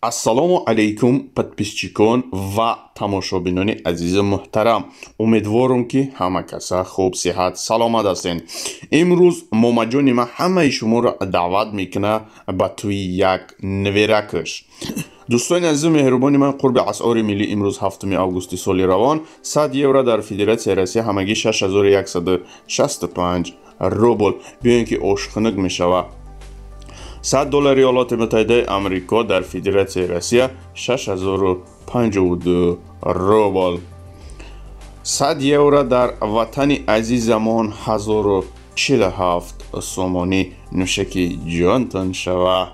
ассалому алайкум подписчикон ва тамошобинони азизи муҳтарам умедворам ки ҳама каса хуб сиҳат саломат ҳастен имрӯз момаҷони ман ҳамаи шуморо даъват мекуна ба туи як неверакаш дӯстони азизи меҳрубони ман қурби асъори милли имрӯз 7 августи соли равон 100 евро дар федератсияи россия ҳамагӣ 6165 рубл биёен ки ошхунак мешавад 100 دلار یولات متایدی امریکا در فدراسیای روسیه 652 روبل 100 یورو در وطن عزیزمان 1047 سومونی نوشکی جون تنشوا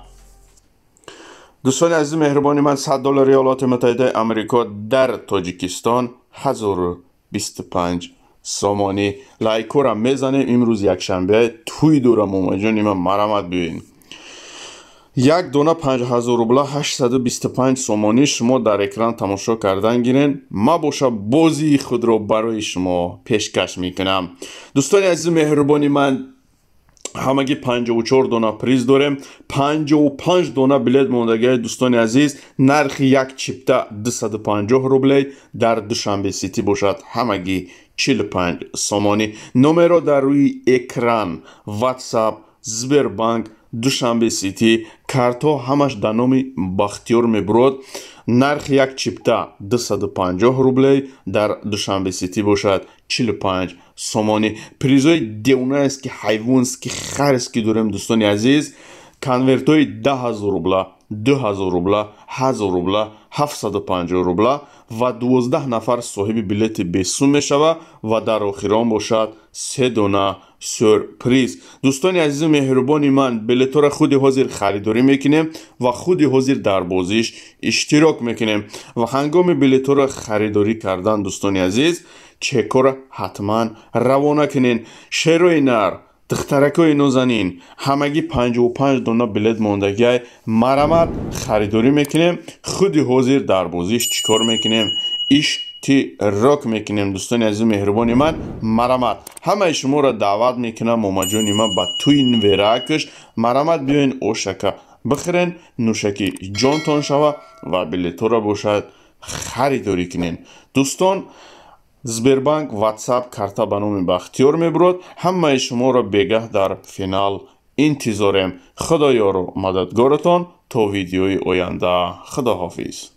دوستای عزیز مهربانی من 100 دلار یولات متایدی امریکا در تاجیکستان 1025 سومونی لایقور مزانه امروز یک شنبه توی دورم اجنی من مرهمت ببینید 1 دونه 5000 روبل 825 сомони شما در экран تماشا کردن گیرین ما باشه بازی خود رو برای شما پیشکش میکنم دوستان عزیز مهربانی من همگی 54 دونه پریز درم 5 و 5 دونه بلیت مونده گی دوستان عزیز نرخ یک چیپتا 250 روبل در دوشنبه سیتی بشد همگی 45 сомони شماره در روی экран واتس اپ زبر بانک دوشنبه سیتی картҳо ҳамаш дар номи бахтиёр мебурод нархи як чипта 250 рублей дар душанбе сити бошад 45 сомонӣ призои девнаест ки ҳайвонест ки харест ки дорем дӯстони азиз конвертҳои 10 000 рубла 2000 روبل 1000 روبل 750 روبل و 12 نفر صاحب بلیت بسوم شود و در اخیران باشد سه دونه سورپریز دوستان عزیز و مهربان من بلیت را خود حاضر خریداری میکنیم و خودی حاضر در بازیش اشتراک میکنیم و هنگام بلیت را خریداری کردن دوستان عزیز چکر حتما روانه کنین شیروی نر دخترکای نوزنین همگی پنج و پنج دونا بلد موندگی مرمت خریداری میکنیم خودی حوزیر در بوزیش چیکار میکنیم ایش تی راک میکنیم دوستان از مهربان من مرمت همه شما را دعوت میکنم و مجانی من با توی نویرکش مرمت بیاین او شکا بخرین نوشکی جانتون شوه و بلیتو را باشد خریداری کنین دوستان сбербанк ватсап карта ба номи бахтиёр мебурод ҳамаи шуморо бегаҳ дар финал интизорем худо ёру мададгоратон то видеои оянда худоҳофиз